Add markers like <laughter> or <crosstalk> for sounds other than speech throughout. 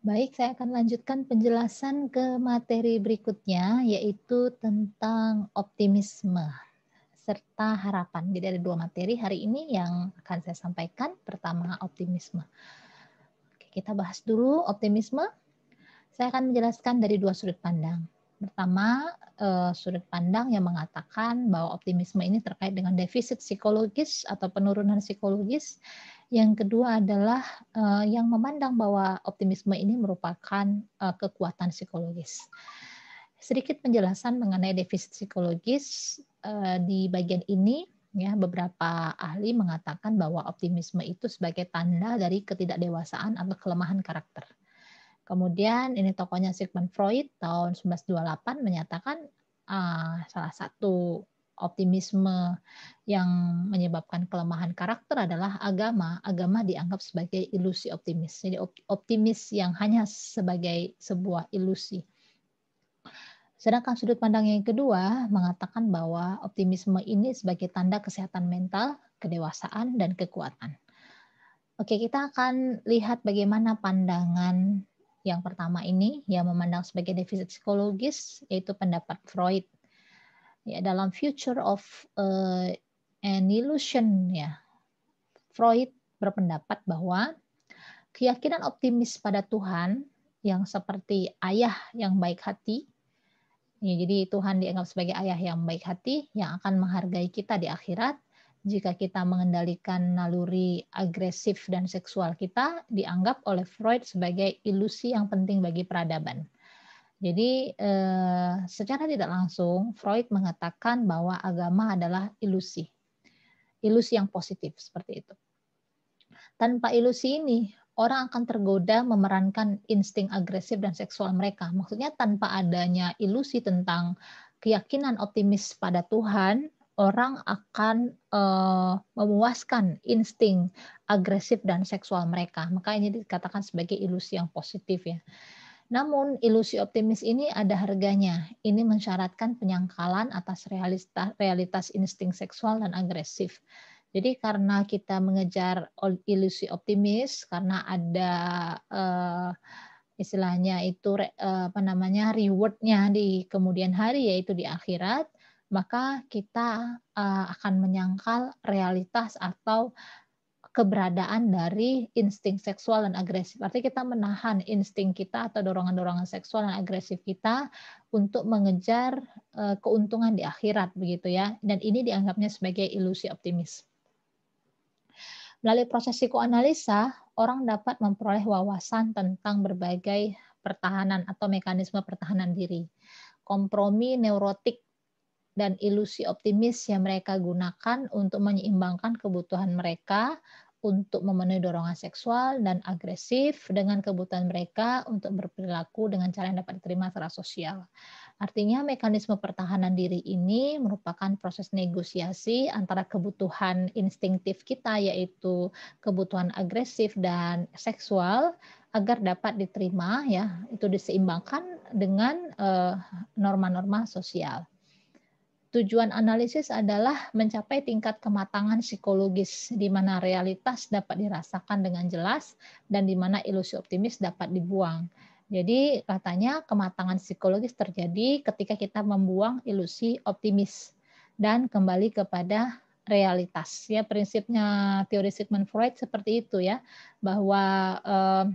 Baik, saya akan lanjutkan penjelasan ke materi berikutnya, yaitu tentang optimisme serta harapan. Jadi ada dua materi hari ini yang akan saya sampaikan. Pertama, optimisme. Oke, kita bahas dulu optimisme. Saya akan menjelaskan dari dua sudut pandang. Pertama, eh, sudut pandang yang mengatakan bahwa optimisme ini terkait dengan defisit psikologis atau penurunan psikologis yang kedua adalah uh, yang memandang bahwa optimisme ini merupakan uh, kekuatan psikologis. Sedikit penjelasan mengenai defisit psikologis uh, di bagian ini ya beberapa ahli mengatakan bahwa optimisme itu sebagai tanda dari ketidakdewasaan atau kelemahan karakter. Kemudian ini tokohnya Sigmund Freud tahun 1928 menyatakan uh, salah satu optimisme yang menyebabkan kelemahan karakter adalah agama. Agama dianggap sebagai ilusi optimis. Jadi optimis yang hanya sebagai sebuah ilusi. Sedangkan sudut pandang yang kedua mengatakan bahwa optimisme ini sebagai tanda kesehatan mental, kedewasaan, dan kekuatan. Oke, kita akan lihat bagaimana pandangan yang pertama ini yang memandang sebagai defisit psikologis yaitu pendapat Freud ya dalam Future of uh, an Illusion ya. Freud berpendapat bahwa keyakinan optimis pada Tuhan yang seperti ayah yang baik hati ya, jadi Tuhan dianggap sebagai ayah yang baik hati yang akan menghargai kita di akhirat jika kita mengendalikan naluri agresif dan seksual kita dianggap oleh Freud sebagai ilusi yang penting bagi peradaban. Jadi eh, secara tidak langsung Freud mengatakan bahwa agama adalah ilusi. Ilusi yang positif seperti itu. Tanpa ilusi ini, orang akan tergoda memerankan insting agresif dan seksual mereka. Maksudnya tanpa adanya ilusi tentang keyakinan optimis pada Tuhan, orang akan uh, memuaskan insting agresif dan seksual mereka. Maka ini dikatakan sebagai ilusi yang positif ya. Namun, ilusi optimis ini ada harganya. Ini mensyaratkan penyangkalan atas realitas, realitas insting seksual dan agresif. Jadi karena kita mengejar ilusi optimis, karena ada uh, istilahnya itu eh, apa namanya rewardnya di kemudian hari yaitu di akhirat, maka kita uh, akan menyangkal realitas atau keberadaan dari insting seksual dan agresif. Artinya kita menahan insting kita atau dorongan-dorongan seksual dan agresif kita untuk mengejar eh, keuntungan di akhirat begitu ya. Dan ini dianggapnya sebagai ilusi optimis. Melalui proses psikoanalisa, orang dapat memperoleh wawasan tentang berbagai pertahanan atau mekanisme pertahanan diri. Kompromi neurotik dan ilusi optimis yang mereka gunakan untuk menyeimbangkan kebutuhan mereka untuk memenuhi dorongan seksual dan agresif dengan kebutuhan mereka untuk berperilaku dengan cara yang dapat diterima secara sosial. Artinya mekanisme pertahanan diri ini merupakan proses negosiasi antara kebutuhan instingtif kita yaitu kebutuhan agresif dan seksual agar dapat diterima ya, itu diseimbangkan dengan eh, norma-norma uh, sosial. Tujuan analisis adalah mencapai tingkat kematangan psikologis, di mana realitas dapat dirasakan dengan jelas dan di mana ilusi optimis dapat dibuang. Jadi katanya kematangan psikologis terjadi ketika kita membuang ilusi optimis dan kembali kepada realitas. Ya prinsipnya teori Sigmund Freud seperti itu ya, bahwa eh,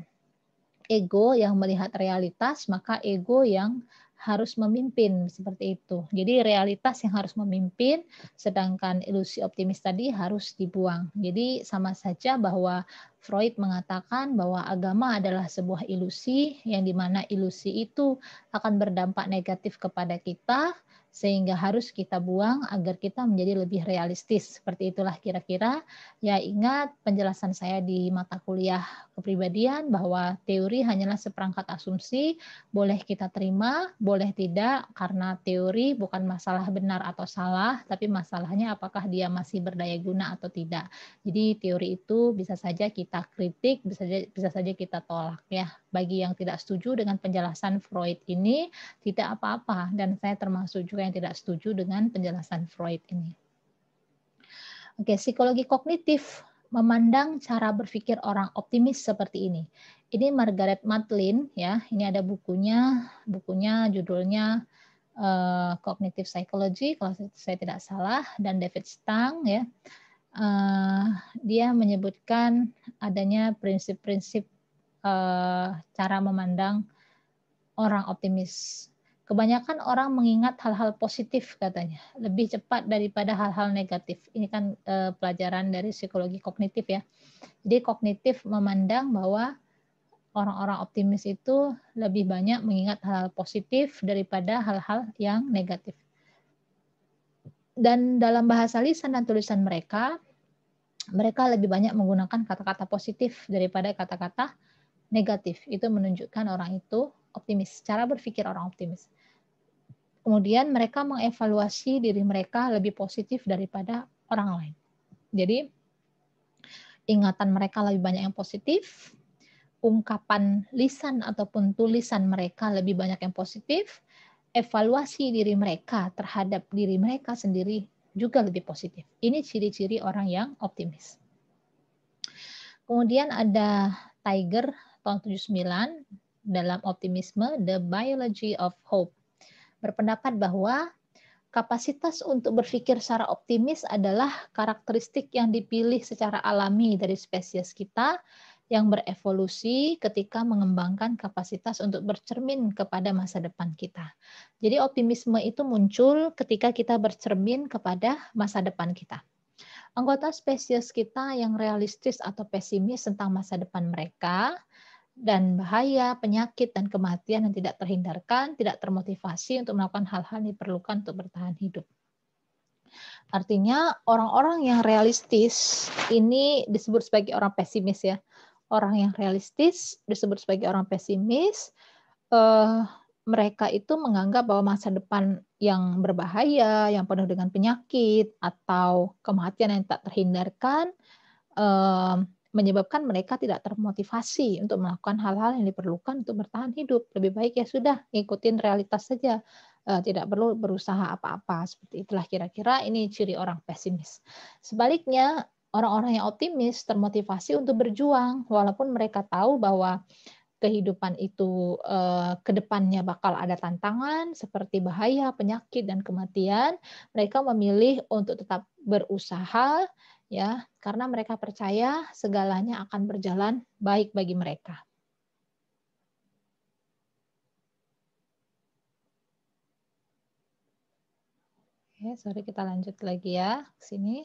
ego yang melihat realitas maka ego yang harus memimpin seperti itu. Jadi realitas yang harus memimpin, sedangkan ilusi optimis tadi harus dibuang. Jadi sama saja bahwa Freud mengatakan bahwa agama adalah sebuah ilusi yang dimana ilusi itu akan berdampak negatif kepada kita sehingga harus kita buang agar kita menjadi lebih realistis. Seperti itulah kira-kira. Ya ingat penjelasan saya di mata kuliah kepribadian bahwa teori hanyalah seperangkat asumsi, boleh kita terima, boleh tidak, karena teori bukan masalah benar atau salah, tapi masalahnya apakah dia masih berdaya guna atau tidak. Jadi teori itu bisa saja kita kritik, bisa saja, bisa saja kita tolak ya. Bagi yang tidak setuju dengan penjelasan Freud ini, tidak apa-apa, dan saya termasuk juga yang tidak setuju dengan penjelasan Freud ini. Oke, psikologi kognitif memandang cara berpikir orang optimis seperti ini. Ini Margaret Matlin ya, ini ada bukunya, bukunya judulnya uh, Cognitive Psychology kalau saya tidak salah dan David Stang ya. Uh, dia menyebutkan adanya prinsip-prinsip uh, cara memandang orang optimis Kebanyakan orang mengingat hal-hal positif katanya, lebih cepat daripada hal-hal negatif. Ini kan e, pelajaran dari psikologi kognitif ya. Jadi kognitif memandang bahwa orang-orang optimis itu lebih banyak mengingat hal-hal positif daripada hal-hal yang negatif. Dan dalam bahasa lisan dan tulisan mereka, mereka lebih banyak menggunakan kata-kata positif daripada kata-kata negatif. Itu menunjukkan orang itu optimis, cara berpikir orang optimis kemudian mereka mengevaluasi diri mereka lebih positif daripada orang lain. Jadi ingatan mereka lebih banyak yang positif, ungkapan lisan ataupun tulisan mereka lebih banyak yang positif, evaluasi diri mereka terhadap diri mereka sendiri juga lebih positif. Ini ciri-ciri orang yang optimis. Kemudian ada Tiger tahun 79 dalam optimisme The Biology of Hope berpendapat bahwa kapasitas untuk berpikir secara optimis adalah karakteristik yang dipilih secara alami dari spesies kita yang berevolusi ketika mengembangkan kapasitas untuk bercermin kepada masa depan kita. Jadi optimisme itu muncul ketika kita bercermin kepada masa depan kita. Anggota spesies kita yang realistis atau pesimis tentang masa depan mereka dan bahaya, penyakit, dan kematian yang tidak terhindarkan, tidak termotivasi untuk melakukan hal-hal yang diperlukan untuk bertahan hidup. Artinya orang-orang yang realistis ini disebut sebagai orang pesimis ya. Orang yang realistis disebut sebagai orang pesimis. Eh, mereka itu menganggap bahwa masa depan yang berbahaya, yang penuh dengan penyakit atau kematian yang tak terhindarkan, eh, menyebabkan mereka tidak termotivasi untuk melakukan hal-hal yang diperlukan untuk bertahan hidup. Lebih baik ya sudah ngikutin realitas saja, eh, tidak perlu berusaha apa-apa. Seperti itulah kira-kira ini ciri orang pesimis. Sebaliknya, orang-orang yang optimis termotivasi untuk berjuang walaupun mereka tahu bahwa kehidupan itu eh, kedepannya bakal ada tantangan seperti bahaya, penyakit, dan kematian, mereka memilih untuk tetap berusaha ya karena mereka percaya segalanya akan berjalan baik bagi mereka. Oke, sorry kita lanjut lagi ya sini.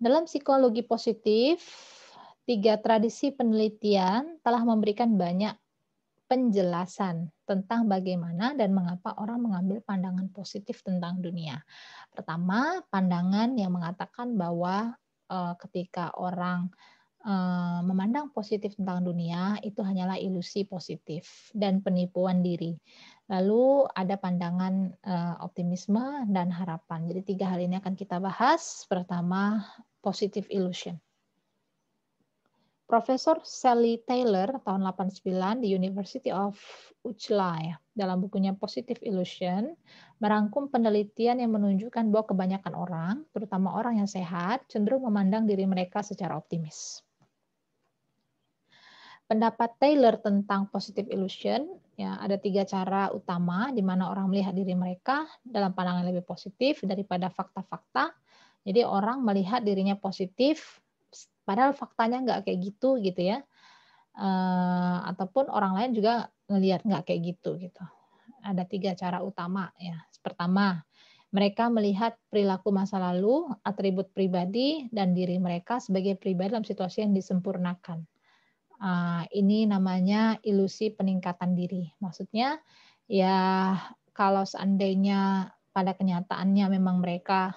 Dalam psikologi positif, tiga tradisi penelitian telah memberikan banyak penjelasan tentang bagaimana dan mengapa orang mengambil pandangan positif tentang dunia. Pertama, pandangan yang mengatakan bahwa e, ketika orang e, memandang positif tentang dunia itu hanyalah ilusi positif dan penipuan diri. Lalu ada pandangan e, optimisme dan harapan. Jadi tiga hal ini akan kita bahas. Pertama, positive illusion. Profesor Sally Taylor tahun 89 di University of Ucla dalam bukunya Positive Illusion merangkum penelitian yang menunjukkan bahwa kebanyakan orang, terutama orang yang sehat, cenderung memandang diri mereka secara optimis. Pendapat Taylor tentang positive illusion, ya ada tiga cara utama di mana orang melihat diri mereka dalam pandangan lebih positif daripada fakta-fakta. Jadi orang melihat dirinya positif padahal faktanya nggak kayak gitu gitu ya uh, ataupun orang lain juga ngelihat nggak kayak gitu gitu ada tiga cara utama ya pertama mereka melihat perilaku masa lalu, atribut pribadi, dan diri mereka sebagai pribadi dalam situasi yang disempurnakan. Uh, ini namanya ilusi peningkatan diri. Maksudnya, ya kalau seandainya pada kenyataannya memang mereka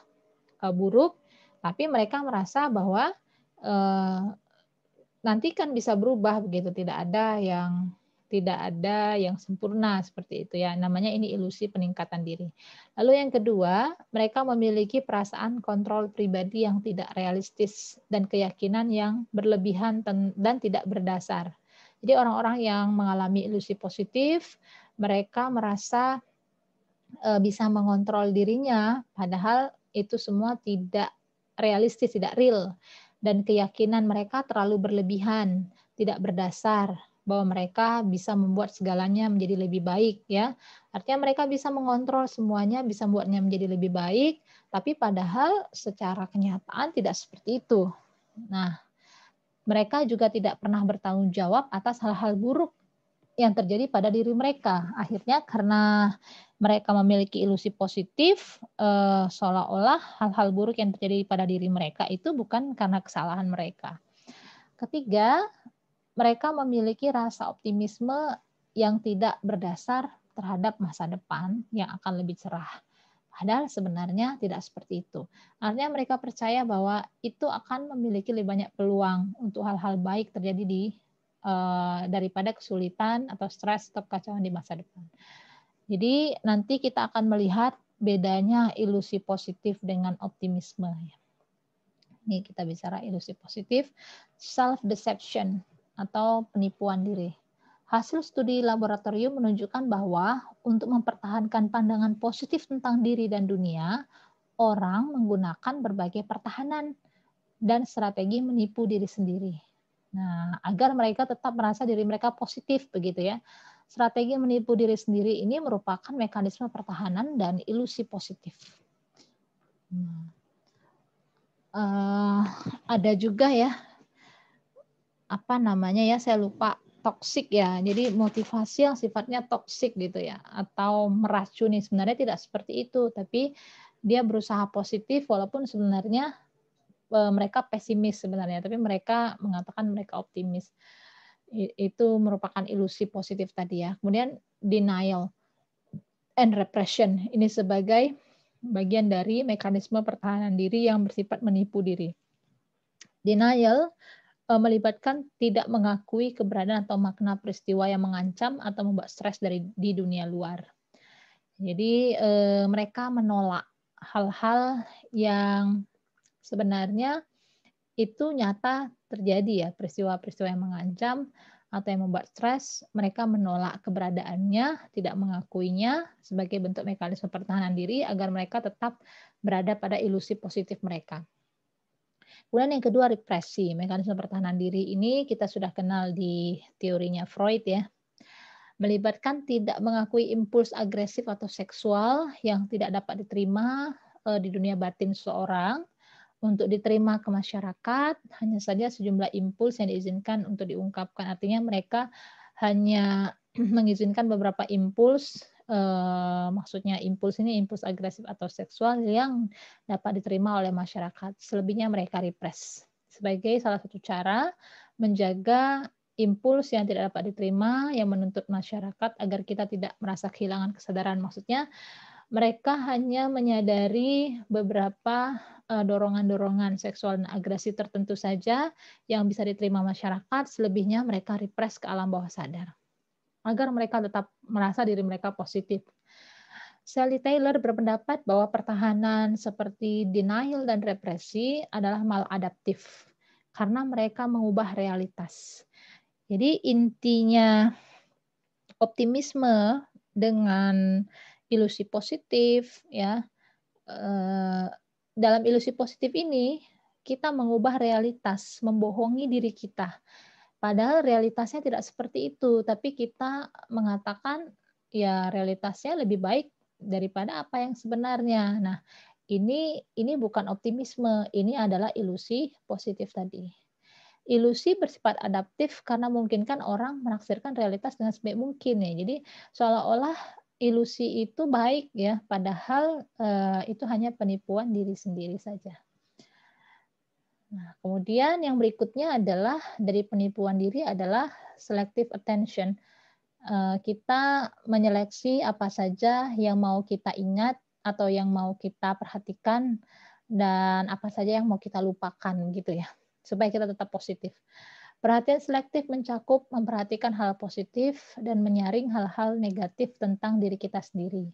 uh, buruk, tapi mereka merasa bahwa Eh, nanti kan bisa berubah begitu tidak ada yang tidak ada yang sempurna seperti itu ya namanya ini ilusi peningkatan diri lalu yang kedua mereka memiliki perasaan kontrol pribadi yang tidak realistis dan keyakinan yang berlebihan dan tidak berdasar jadi orang-orang yang mengalami ilusi positif mereka merasa eh, bisa mengontrol dirinya padahal itu semua tidak realistis tidak real dan keyakinan mereka terlalu berlebihan, tidak berdasar bahwa mereka bisa membuat segalanya menjadi lebih baik ya. Artinya mereka bisa mengontrol semuanya, bisa membuatnya menjadi lebih baik, tapi padahal secara kenyataan tidak seperti itu. Nah, mereka juga tidak pernah bertanggung jawab atas hal-hal buruk yang terjadi pada diri mereka. Akhirnya karena mereka memiliki ilusi positif, eh, seolah-olah hal-hal buruk yang terjadi pada diri mereka itu bukan karena kesalahan mereka. Ketiga, mereka memiliki rasa optimisme yang tidak berdasar terhadap masa depan yang akan lebih cerah. Padahal sebenarnya tidak seperti itu. Artinya mereka percaya bahwa itu akan memiliki lebih banyak peluang untuk hal-hal baik terjadi di Eh, daripada kesulitan atau stres atau kekacauan di masa depan. Jadi nanti kita akan melihat bedanya ilusi positif dengan optimisme. Ini kita bicara ilusi positif, self deception atau penipuan diri. Hasil studi laboratorium menunjukkan bahwa untuk mempertahankan pandangan positif tentang diri dan dunia, orang menggunakan berbagai pertahanan dan strategi menipu diri sendiri Nah, agar mereka tetap merasa diri mereka positif begitu ya. Strategi menipu diri sendiri ini merupakan mekanisme pertahanan dan ilusi positif. Uh, ada juga ya apa namanya ya saya lupa toksik ya. Jadi motivasi yang sifatnya toksik gitu ya atau meracuni sebenarnya tidak seperti itu tapi dia berusaha positif walaupun sebenarnya Eh, mereka pesimis sebenarnya, tapi mereka mengatakan mereka optimis. Itu merupakan ilusi positif tadi ya. Kemudian denial and repression ini sebagai bagian dari mekanisme pertahanan diri yang bersifat menipu diri. Denial eh, melibatkan tidak mengakui keberadaan atau makna peristiwa yang mengancam atau membuat stres dari di dunia luar. Jadi eh, mereka menolak hal-hal yang sebenarnya itu nyata terjadi ya peristiwa-peristiwa yang mengancam atau yang membuat stres, mereka menolak keberadaannya, tidak mengakuinya sebagai bentuk mekanisme pertahanan diri agar mereka tetap berada pada ilusi positif mereka. Kemudian yang kedua represi, mekanisme pertahanan diri ini kita sudah kenal di teorinya Freud ya. Melibatkan tidak mengakui impuls agresif atau seksual yang tidak dapat diterima eh, di dunia batin seseorang untuk diterima ke masyarakat, hanya saja sejumlah impuls yang diizinkan untuk diungkapkan. Artinya mereka hanya <clears throat> mengizinkan beberapa impuls, eh, maksudnya impuls ini impuls agresif atau seksual yang dapat diterima oleh masyarakat. Selebihnya mereka repress sebagai salah satu cara menjaga impuls yang tidak dapat diterima yang menuntut masyarakat agar kita tidak merasa kehilangan kesadaran. Maksudnya mereka hanya menyadari beberapa eh, dorongan-dorongan seksual dan agresi tertentu saja yang bisa diterima masyarakat, selebihnya mereka repress ke alam bawah sadar agar mereka tetap merasa diri mereka positif. Sally Taylor berpendapat bahwa pertahanan seperti denial dan represi adalah maladaptif karena mereka mengubah realitas. Jadi intinya optimisme dengan ilusi positif ya. Eh, dalam ilusi positif ini kita mengubah realitas, membohongi diri kita. Padahal realitasnya tidak seperti itu, tapi kita mengatakan ya realitasnya lebih baik daripada apa yang sebenarnya. Nah, ini ini bukan optimisme, ini adalah ilusi positif tadi. Ilusi bersifat adaptif karena memungkinkan orang menafsirkan realitas dengan sebaik mungkin ya. Jadi seolah-olah ilusi itu baik ya, padahal eh, itu hanya penipuan diri sendiri saja. Nah, kemudian yang berikutnya adalah dari penipuan diri adalah selective attention. Eh, kita menyeleksi apa saja yang mau kita ingat atau yang mau kita perhatikan dan apa saja yang mau kita lupakan gitu ya, supaya kita tetap positif. Perhatian selektif mencakup memperhatikan hal positif dan menyaring hal-hal negatif tentang diri kita sendiri,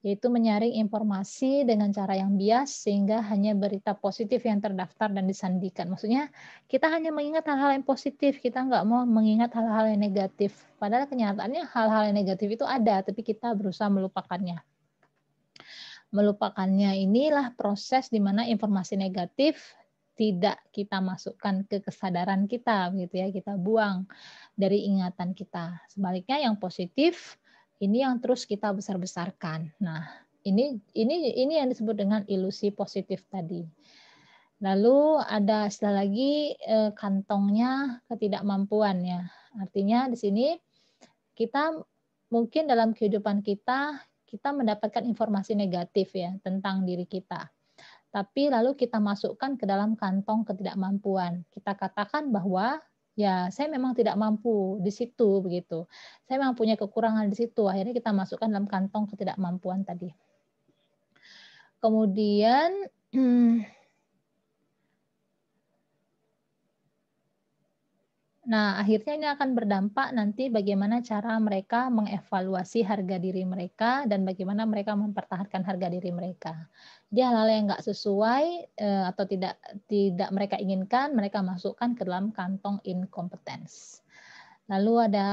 yaitu menyaring informasi dengan cara yang bias sehingga hanya berita positif yang terdaftar dan disandikan. Maksudnya kita hanya mengingat hal-hal yang positif, kita nggak mau mengingat hal-hal yang negatif. Padahal kenyataannya hal-hal yang negatif itu ada, tapi kita berusaha melupakannya melupakannya inilah proses di mana informasi negatif tidak kita masukkan ke kesadaran kita gitu ya kita buang dari ingatan kita sebaliknya yang positif ini yang terus kita besar besarkan nah ini ini ini yang disebut dengan ilusi positif tadi lalu ada setelah lagi eh, kantongnya ketidakmampuan ya artinya di sini kita mungkin dalam kehidupan kita kita mendapatkan informasi negatif ya tentang diri kita tapi lalu kita masukkan ke dalam kantong ketidakmampuan. Kita katakan bahwa ya saya memang tidak mampu di situ begitu. Saya memang punya kekurangan di situ. Akhirnya kita masukkan dalam kantong ketidakmampuan tadi. Kemudian <clears throat> Nah, akhirnya ini akan berdampak nanti bagaimana cara mereka mengevaluasi harga diri mereka dan bagaimana mereka mempertahankan harga diri mereka. Jadi hal-hal yang nggak sesuai eh, atau tidak tidak mereka inginkan, mereka masukkan ke dalam kantong incompetence. Lalu ada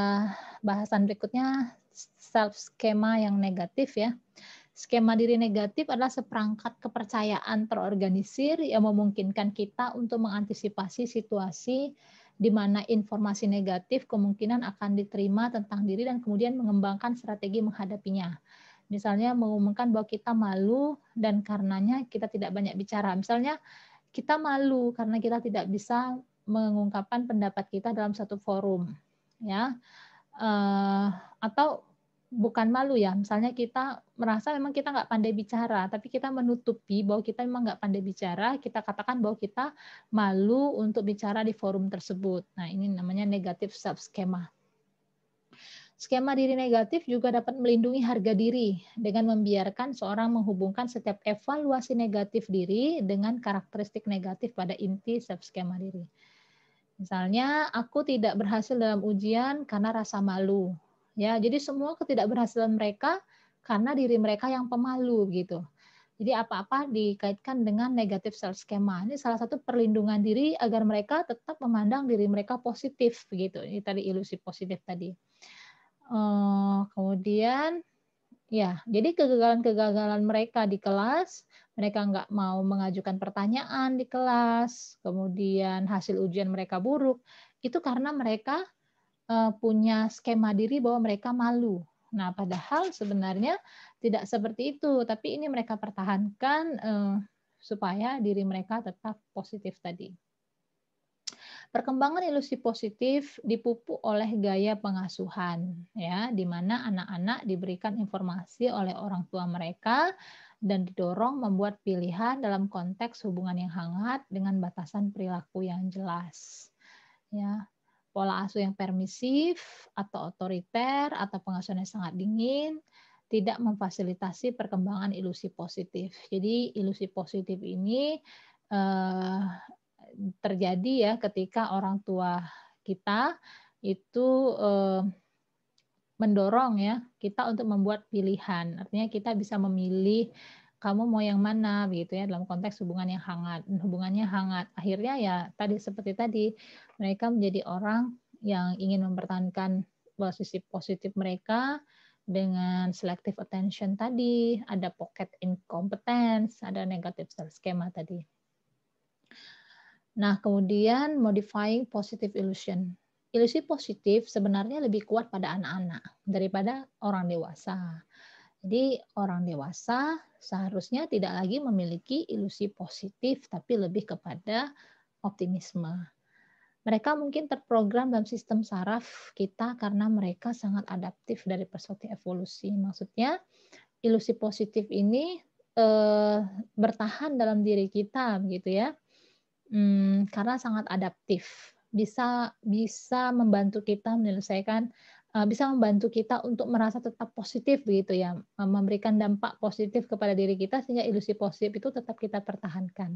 bahasan berikutnya self skema yang negatif ya. Skema diri negatif adalah seperangkat kepercayaan terorganisir yang memungkinkan kita untuk mengantisipasi situasi di mana informasi negatif kemungkinan akan diterima tentang diri dan kemudian mengembangkan strategi menghadapinya. Misalnya mengumumkan bahwa kita malu dan karenanya kita tidak banyak bicara. Misalnya kita malu karena kita tidak bisa mengungkapkan pendapat kita dalam satu forum, ya. Uh, atau bukan malu ya misalnya kita merasa memang kita nggak pandai bicara tapi kita menutupi bahwa kita memang nggak pandai bicara kita katakan bahwa kita malu untuk bicara di forum tersebut nah ini namanya negatif self skema Skema diri negatif juga dapat melindungi harga diri dengan membiarkan seorang menghubungkan setiap evaluasi negatif diri dengan karakteristik negatif pada inti skema diri. Misalnya, aku tidak berhasil dalam ujian karena rasa malu ya jadi semua ketidakberhasilan mereka karena diri mereka yang pemalu gitu jadi apa-apa dikaitkan dengan negatif self schema. Ini salah satu perlindungan diri agar mereka tetap memandang diri mereka positif begitu. Ini tadi ilusi positif tadi. Eh, kemudian ya, jadi kegagalan-kegagalan mereka di kelas, mereka nggak mau mengajukan pertanyaan di kelas, kemudian hasil ujian mereka buruk, itu karena mereka Eh, punya skema diri bahwa mereka malu. Nah, padahal sebenarnya tidak seperti itu, tapi ini mereka pertahankan eh, supaya diri mereka tetap positif tadi. Perkembangan ilusi positif dipupuk oleh gaya pengasuhan, ya, di mana anak-anak diberikan informasi oleh orang tua mereka dan didorong membuat pilihan dalam konteks hubungan yang hangat dengan batasan perilaku yang jelas. Ya, pola asuh yang permisif atau otoriter atau pengasuhan yang sangat dingin tidak memfasilitasi perkembangan ilusi positif. Jadi ilusi positif ini eh, terjadi ya ketika orang tua kita itu eh, mendorong ya kita untuk membuat pilihan. Artinya kita bisa memilih kamu mau yang mana begitu ya dalam konteks hubungan yang hangat hubungannya hangat akhirnya ya tadi seperti tadi mereka menjadi orang yang ingin mempertahankan posisi positif mereka dengan selective attention tadi ada pocket incompetence ada negative self schema tadi nah kemudian modifying positive illusion ilusi positif sebenarnya lebih kuat pada anak-anak daripada orang dewasa jadi orang dewasa seharusnya tidak lagi memiliki ilusi positif, tapi lebih kepada optimisme. Mereka mungkin terprogram dalam sistem saraf kita karena mereka sangat adaptif dari perspektif evolusi. Maksudnya, ilusi positif ini eh, bertahan dalam diri kita, gitu ya, hmm, karena sangat adaptif, bisa bisa membantu kita menyelesaikan Eh, bisa membantu kita untuk merasa tetap positif begitu ya, eh, memberikan dampak positif kepada diri kita sehingga ilusi positif itu tetap kita pertahankan.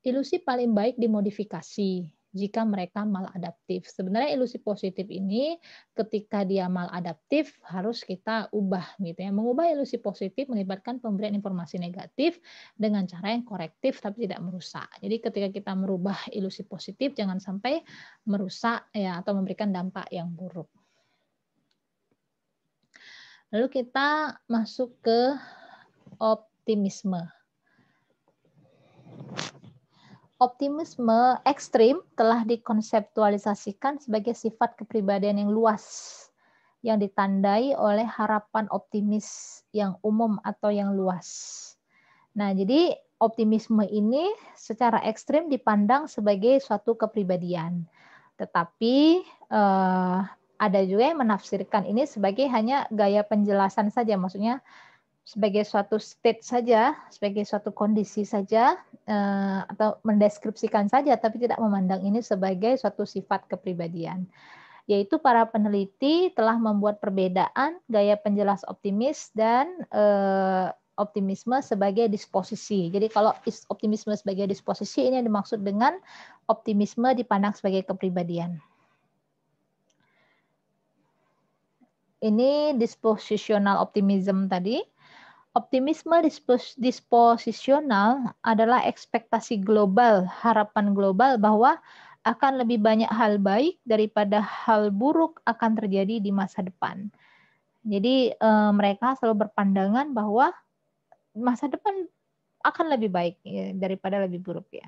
Ilusi paling baik dimodifikasi jika mereka maladaptif. Sebenarnya ilusi positif ini ketika dia maladaptif harus kita ubah gitu ya. Mengubah ilusi positif melibatkan pemberian informasi negatif dengan cara yang korektif tapi tidak merusak. Jadi ketika kita merubah ilusi positif jangan sampai merusak ya atau memberikan dampak yang buruk. Lalu kita masuk ke optimisme. Optimisme ekstrim telah dikonseptualisasikan sebagai sifat kepribadian yang luas yang ditandai oleh harapan optimis yang umum atau yang luas. Nah, jadi optimisme ini secara ekstrim dipandang sebagai suatu kepribadian. Tetapi eh, ada juga yang menafsirkan ini sebagai hanya gaya penjelasan saja, maksudnya sebagai suatu state saja, sebagai suatu kondisi saja, eh, atau mendeskripsikan saja, tapi tidak memandang ini sebagai suatu sifat kepribadian. Yaitu para peneliti telah membuat perbedaan gaya penjelas optimis dan eh, optimisme sebagai disposisi. Jadi kalau optimisme sebagai disposisi ini yang dimaksud dengan optimisme dipandang sebagai kepribadian. Ini dispositional optimism tadi. Optimisme dispos disposisional adalah ekspektasi global, harapan global bahwa akan lebih banyak hal baik daripada hal buruk akan terjadi di masa depan. Jadi e, mereka selalu berpandangan bahwa masa depan akan lebih baik ya, daripada lebih buruk ya.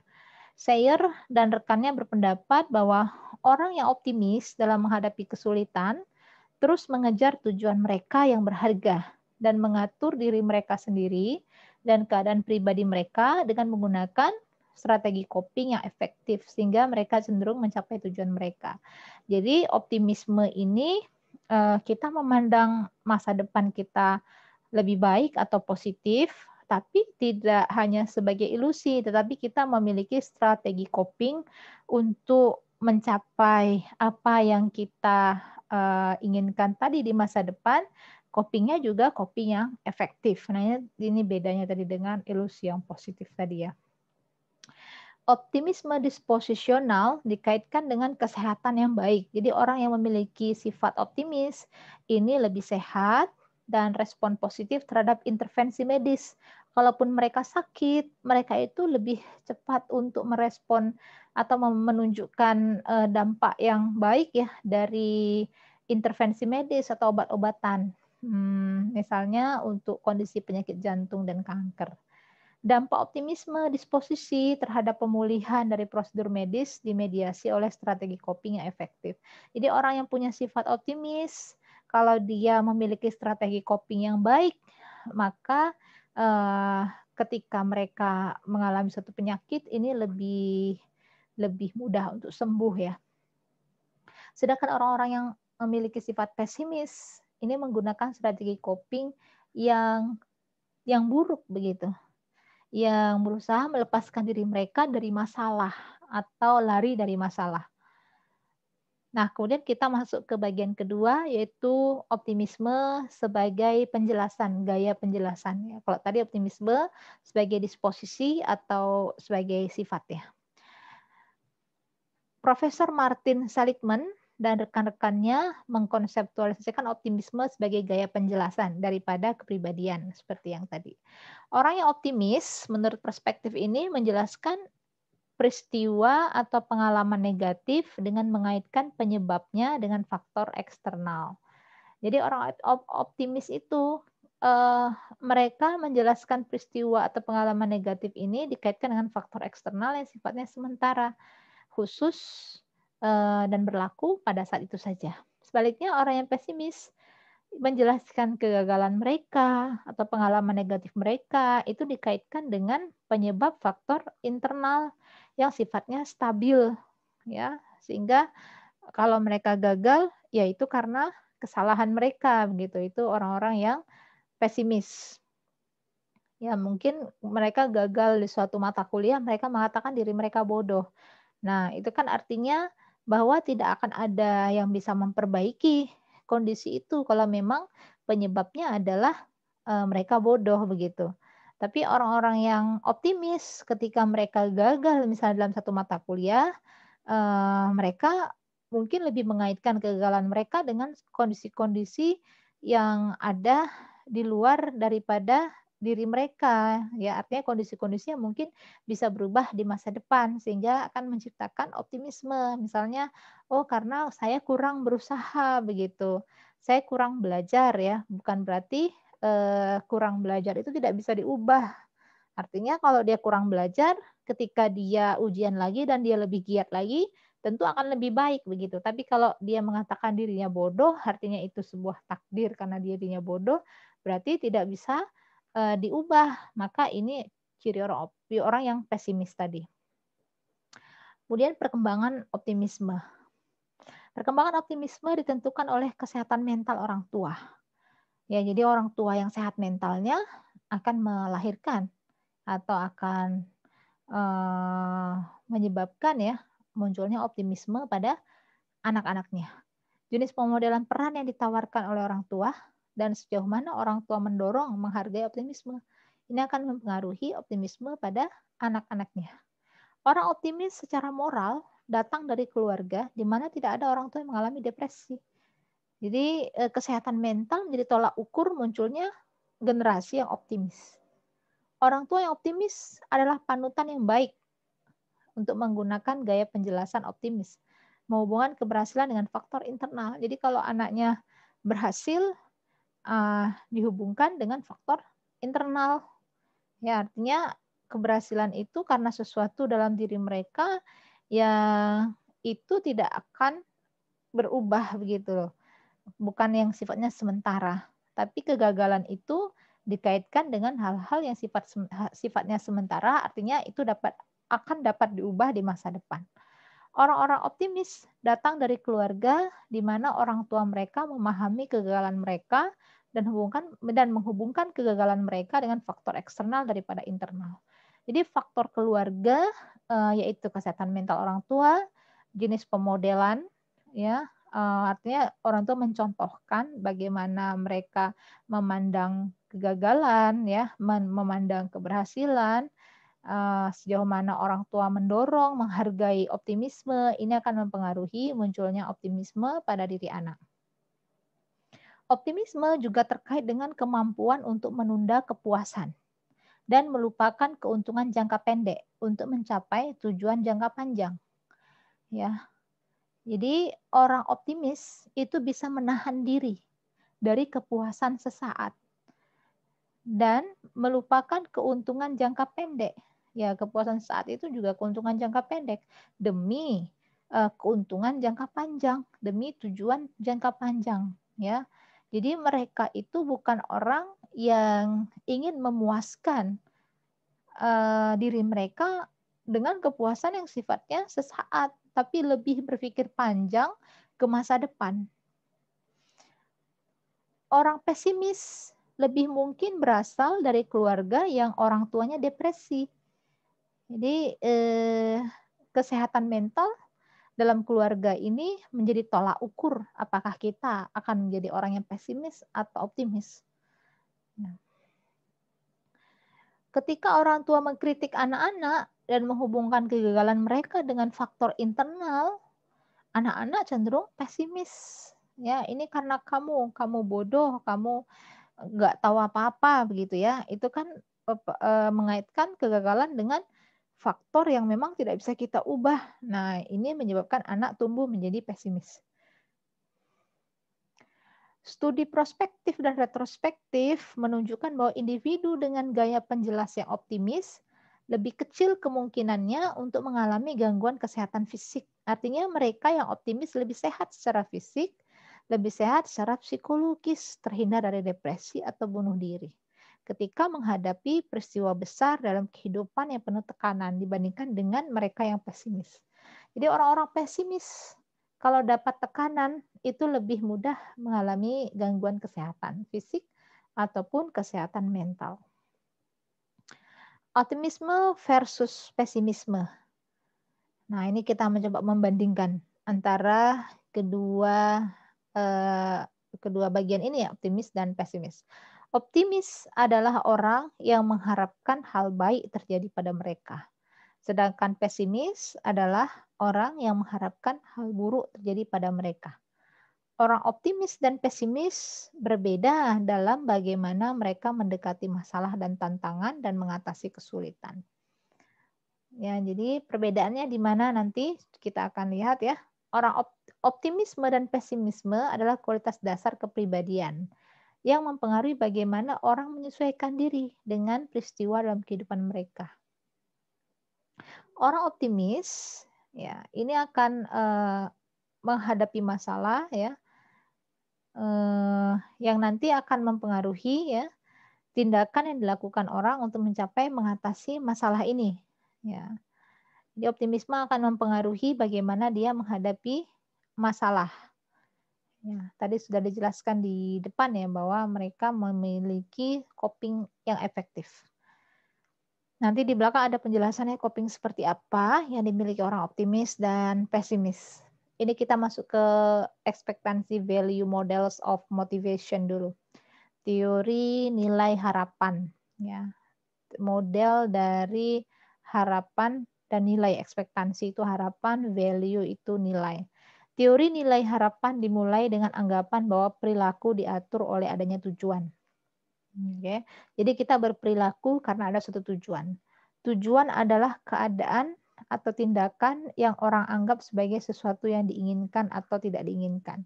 Sayer dan rekannya berpendapat bahwa orang yang optimis dalam menghadapi kesulitan terus mengejar tujuan mereka yang berharga dan mengatur diri mereka sendiri dan keadaan pribadi mereka dengan menggunakan strategi coping yang efektif sehingga mereka cenderung mencapai tujuan mereka. Jadi optimisme ini eh, kita memandang masa depan kita lebih baik atau positif, tapi tidak hanya sebagai ilusi, tetapi kita memiliki strategi coping untuk mencapai apa yang kita uh, inginkan tadi di masa depan, copingnya juga coping yang efektif. Nah ini bedanya tadi dengan ilusi yang positif tadi ya. Optimisme disposisional dikaitkan dengan kesehatan yang baik. Jadi orang yang memiliki sifat optimis ini lebih sehat dan respon positif terhadap intervensi medis kalaupun mereka sakit, mereka itu lebih cepat untuk merespon atau menunjukkan eh, dampak yang baik ya dari intervensi medis atau obat-obatan. Hmm, misalnya untuk kondisi penyakit jantung dan kanker. Dampak optimisme disposisi terhadap pemulihan dari prosedur medis dimediasi oleh strategi coping yang efektif. Jadi orang yang punya sifat optimis, kalau dia memiliki strategi coping yang baik, maka uh, ketika mereka mengalami suatu penyakit ini lebih lebih mudah untuk sembuh ya. Sedangkan orang-orang yang memiliki sifat pesimis ini menggunakan strategi coping yang yang buruk begitu. Yang berusaha melepaskan diri mereka dari masalah atau lari dari masalah. Nah, kemudian kita masuk ke bagian kedua yaitu optimisme sebagai penjelasan, gaya penjelasan ya. Kalau tadi optimisme sebagai disposisi atau sebagai sifat ya. Profesor Martin Seligman dan rekan-rekannya mengkonseptualisasikan optimisme sebagai gaya penjelasan daripada kepribadian seperti yang tadi. Orang yang optimis menurut perspektif ini menjelaskan peristiwa atau pengalaman negatif dengan mengaitkan penyebabnya dengan faktor eksternal. Jadi orang optimis itu eh, mereka menjelaskan peristiwa atau pengalaman negatif ini dikaitkan dengan faktor eksternal yang sifatnya sementara, khusus eh, dan berlaku pada saat itu saja. Sebaliknya orang yang pesimis menjelaskan kegagalan mereka atau pengalaman negatif mereka itu dikaitkan dengan penyebab faktor internal yang sifatnya stabil ya sehingga kalau mereka gagal yaitu karena kesalahan mereka begitu itu orang-orang yang pesimis ya mungkin mereka gagal di suatu mata kuliah mereka mengatakan diri mereka bodoh nah itu kan artinya bahwa tidak akan ada yang bisa memperbaiki kondisi itu kalau memang penyebabnya adalah e, mereka bodoh begitu. Tapi orang-orang yang optimis ketika mereka gagal misalnya dalam satu mata kuliah, e, mereka mungkin lebih mengaitkan kegagalan mereka dengan kondisi-kondisi yang ada di luar daripada diri mereka ya artinya kondisi kondisinya mungkin bisa berubah di masa depan sehingga akan menciptakan optimisme misalnya oh karena saya kurang berusaha begitu saya kurang belajar ya bukan berarti eh, kurang belajar itu tidak bisa diubah artinya kalau dia kurang belajar ketika dia ujian lagi dan dia lebih giat lagi tentu akan lebih baik begitu. Tapi kalau dia mengatakan dirinya bodoh, artinya itu sebuah takdir karena dia dirinya bodoh, berarti tidak bisa uh, diubah, maka ini ciri orang orang yang pesimis tadi. Kemudian perkembangan optimisme. Perkembangan optimisme ditentukan oleh kesehatan mental orang tua. Ya, jadi orang tua yang sehat mentalnya akan melahirkan atau akan uh, menyebabkan ya munculnya optimisme pada anak-anaknya. Jenis pemodelan peran yang ditawarkan oleh orang tua dan sejauh mana orang tua mendorong menghargai optimisme. Ini akan mempengaruhi optimisme pada anak-anaknya. Orang optimis secara moral datang dari keluarga di mana tidak ada orang tua yang mengalami depresi. Jadi e, kesehatan mental menjadi tolak ukur munculnya generasi yang optimis. Orang tua yang optimis adalah panutan yang baik untuk menggunakan gaya penjelasan optimis. Menghubungkan keberhasilan dengan faktor internal. Jadi kalau anaknya berhasil, uh, dihubungkan dengan faktor internal. Ya, artinya keberhasilan itu karena sesuatu dalam diri mereka ya itu tidak akan berubah begitu loh. Bukan yang sifatnya sementara, tapi kegagalan itu dikaitkan dengan hal-hal yang sifat sifatnya sementara, artinya itu dapat akan dapat diubah di masa depan. Orang-orang optimis datang dari keluarga di mana orang tua mereka memahami kegagalan mereka dan hubungkan dan menghubungkan kegagalan mereka dengan faktor eksternal daripada internal. Jadi faktor keluarga eh, yaitu kesehatan mental orang tua, jenis pemodelan ya eh, artinya orang tua mencontohkan bagaimana mereka memandang kegagalan ya, memandang keberhasilan eh, sejauh mana orang tua mendorong, menghargai optimisme, ini akan mempengaruhi munculnya optimisme pada diri anak. Optimisme juga terkait dengan kemampuan untuk menunda kepuasan dan melupakan keuntungan jangka pendek untuk mencapai tujuan jangka panjang. Ya. Jadi orang optimis itu bisa menahan diri dari kepuasan sesaat dan melupakan keuntungan jangka pendek. Ya, kepuasan saat itu juga keuntungan jangka pendek demi uh, keuntungan jangka panjang, demi tujuan jangka panjang, ya. Jadi mereka itu bukan orang yang ingin memuaskan uh, diri mereka dengan kepuasan yang sifatnya sesaat, tapi lebih berpikir panjang ke masa depan. Orang pesimis lebih mungkin berasal dari keluarga yang orang tuanya depresi. Jadi eh, kesehatan mental dalam keluarga ini menjadi tolak ukur apakah kita akan menjadi orang yang pesimis atau optimis. Nah, ketika orang tua mengkritik anak-anak dan menghubungkan kegagalan mereka dengan faktor internal, anak-anak cenderung pesimis. Ya, ini karena kamu, kamu bodoh, kamu nggak tahu apa-apa begitu ya. Itu kan eh, eh, mengaitkan kegagalan dengan faktor yang memang tidak bisa kita ubah. Nah, ini menyebabkan anak tumbuh menjadi pesimis. Studi prospektif dan retrospektif menunjukkan bahwa individu dengan gaya penjelas yang optimis lebih kecil kemungkinannya untuk mengalami gangguan kesehatan fisik. Artinya mereka yang optimis lebih sehat secara fisik, lebih sehat secara psikologis, terhindar dari depresi atau bunuh diri ketika menghadapi peristiwa besar dalam kehidupan yang penuh tekanan dibandingkan dengan mereka yang pesimis. Jadi orang-orang pesimis kalau dapat tekanan itu lebih mudah mengalami gangguan kesehatan fisik ataupun kesehatan mental. Optimisme versus pesimisme. Nah, ini kita mencoba membandingkan antara kedua eh, kedua bagian ini ya, optimis dan pesimis Optimis adalah orang yang mengharapkan hal baik terjadi pada mereka. Sedangkan pesimis adalah orang yang mengharapkan hal buruk terjadi pada mereka. Orang optimis dan pesimis berbeda dalam bagaimana mereka mendekati masalah dan tantangan dan mengatasi kesulitan. Ya, jadi perbedaannya di mana nanti kita akan lihat ya. Orang optimisme dan pesimisme adalah kualitas dasar kepribadian yang mempengaruhi bagaimana orang menyesuaikan diri dengan peristiwa dalam kehidupan mereka. Orang optimis, ya, ini akan eh, menghadapi masalah, ya, eh, yang nanti akan mempengaruhi, ya, tindakan yang dilakukan orang untuk mencapai mengatasi masalah ini, ya. Jadi optimisme akan mempengaruhi bagaimana dia menghadapi masalah Ya, tadi sudah dijelaskan di depan ya bahwa mereka memiliki coping yang efektif. Nanti di belakang ada penjelasannya coping seperti apa yang dimiliki orang optimis dan pesimis. Ini kita masuk ke expectancy value models of motivation dulu. Teori nilai harapan ya. Model dari harapan dan nilai ekspektansi itu harapan, value itu nilai. Teori nilai harapan dimulai dengan anggapan bahwa perilaku diatur oleh adanya tujuan. Oke. Jadi kita berperilaku karena ada suatu tujuan. Tujuan adalah keadaan atau tindakan yang orang anggap sebagai sesuatu yang diinginkan atau tidak diinginkan.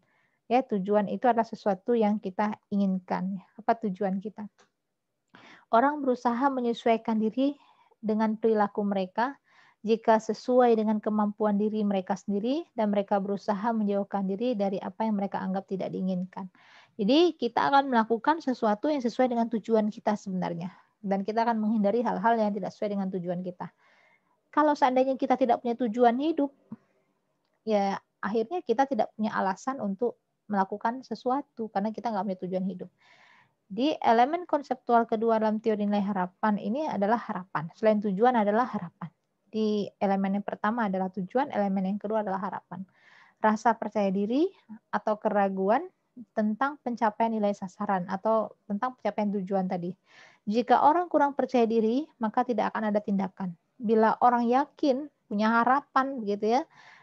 Ya, tujuan itu adalah sesuatu yang kita inginkan. Apa tujuan kita? Orang berusaha menyesuaikan diri dengan perilaku mereka jika sesuai dengan kemampuan diri mereka sendiri dan mereka berusaha menjauhkan diri dari apa yang mereka anggap tidak diinginkan. Jadi kita akan melakukan sesuatu yang sesuai dengan tujuan kita sebenarnya dan kita akan menghindari hal-hal yang tidak sesuai dengan tujuan kita. Kalau seandainya kita tidak punya tujuan hidup, ya akhirnya kita tidak punya alasan untuk melakukan sesuatu karena kita nggak punya tujuan hidup. Di elemen konseptual kedua dalam teori nilai harapan ini adalah harapan. Selain tujuan adalah harapan. Di elemen yang pertama adalah tujuan, elemen yang kedua adalah harapan. Rasa percaya diri atau keraguan tentang pencapaian nilai sasaran atau tentang pencapaian tujuan tadi. Jika orang kurang percaya diri, maka tidak akan ada tindakan. Bila orang yakin, punya harapan begitu ya,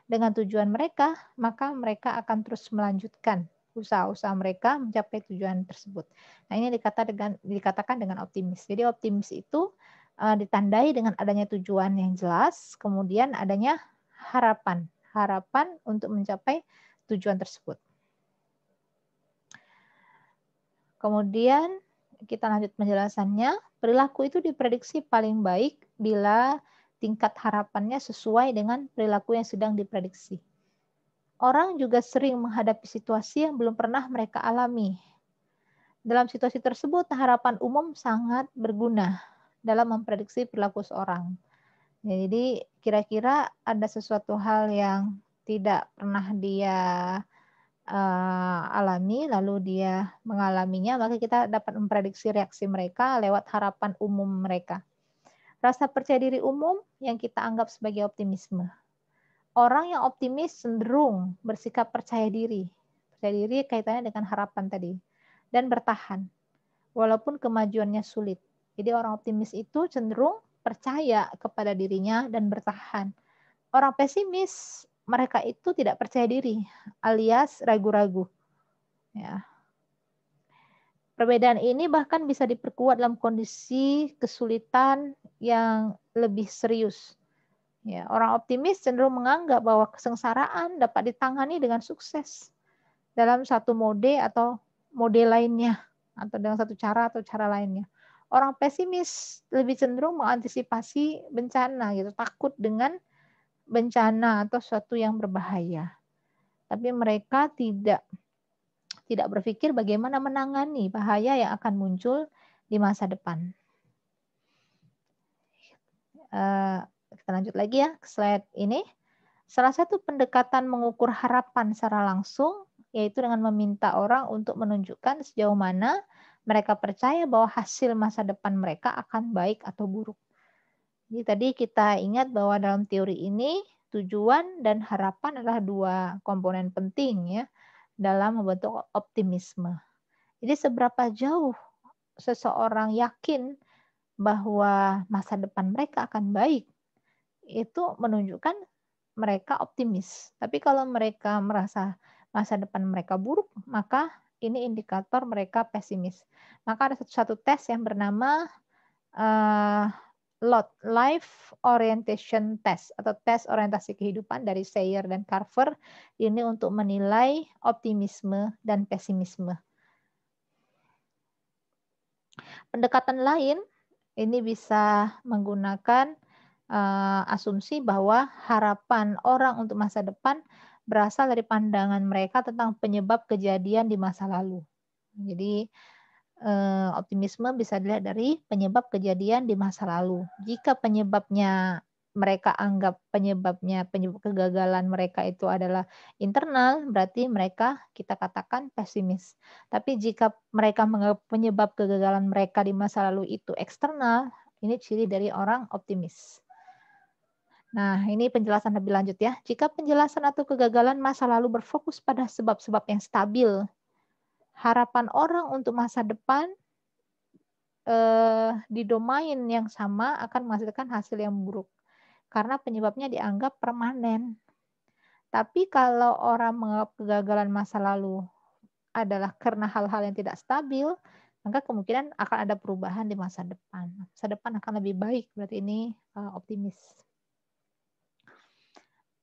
dengan tujuan mereka, maka mereka akan terus melanjutkan usaha-usaha mereka mencapai tujuan tersebut. Nah, ini dikata dengan, dikatakan dengan optimis. Jadi optimis itu Eh, ditandai dengan adanya tujuan yang jelas, kemudian adanya harapan, harapan untuk mencapai tujuan tersebut. Kemudian kita lanjut penjelasannya, perilaku itu diprediksi paling baik bila tingkat harapannya sesuai dengan perilaku yang sedang diprediksi. Orang juga sering menghadapi situasi yang belum pernah mereka alami. Dalam situasi tersebut, harapan umum sangat berguna dalam memprediksi perilaku seorang. Jadi kira-kira ada sesuatu hal yang tidak pernah dia uh, alami lalu dia mengalaminya maka kita dapat memprediksi reaksi mereka lewat harapan umum mereka. Rasa percaya diri umum yang kita anggap sebagai optimisme. Orang yang optimis cenderung bersikap percaya diri. Percaya diri kaitannya dengan harapan tadi dan bertahan walaupun kemajuannya sulit jadi orang optimis itu cenderung percaya kepada dirinya dan bertahan. Orang pesimis mereka itu tidak percaya diri alias ragu-ragu. Ya. Perbedaan ini bahkan bisa diperkuat dalam kondisi kesulitan yang lebih serius. Ya, orang optimis cenderung menganggap bahwa kesengsaraan dapat ditangani dengan sukses dalam satu mode atau mode lainnya atau dengan satu cara atau cara lainnya orang pesimis lebih cenderung mengantisipasi bencana gitu, takut dengan bencana atau sesuatu yang berbahaya. Tapi mereka tidak tidak berpikir bagaimana menangani bahaya yang akan muncul di masa depan. Eh, kita lanjut lagi ya ke slide ini. Salah satu pendekatan mengukur harapan secara langsung yaitu dengan meminta orang untuk menunjukkan sejauh mana mereka percaya bahwa hasil masa depan mereka akan baik atau buruk. Jadi tadi kita ingat bahwa dalam teori ini tujuan dan harapan adalah dua komponen penting ya dalam membentuk optimisme. Jadi seberapa jauh seseorang yakin bahwa masa depan mereka akan baik itu menunjukkan mereka optimis. Tapi kalau mereka merasa masa depan mereka buruk, maka ini indikator mereka pesimis. Maka ada satu, satu tes yang bernama uh, LOT, Life Orientation Test, atau tes orientasi kehidupan dari Sayer dan Carver, ini untuk menilai optimisme dan pesimisme. Pendekatan lain, ini bisa menggunakan uh, asumsi bahwa harapan orang untuk masa depan berasal dari pandangan mereka tentang penyebab kejadian di masa lalu. Jadi eh, optimisme bisa dilihat dari penyebab kejadian di masa lalu. Jika penyebabnya mereka anggap penyebabnya penyebab kegagalan mereka itu adalah internal, berarti mereka kita katakan pesimis. Tapi jika mereka menganggap penyebab kegagalan mereka di masa lalu itu eksternal, ini ciri dari orang optimis. Nah, ini penjelasan lebih lanjut ya. Jika penjelasan atau kegagalan masa lalu berfokus pada sebab-sebab yang stabil, harapan orang untuk masa depan eh, di domain yang sama akan menghasilkan hasil yang buruk karena penyebabnya dianggap permanen. Tapi kalau orang menganggap kegagalan masa lalu adalah karena hal-hal yang tidak stabil, maka kemungkinan akan ada perubahan di masa depan. Masa depan akan lebih baik, berarti ini eh, optimis.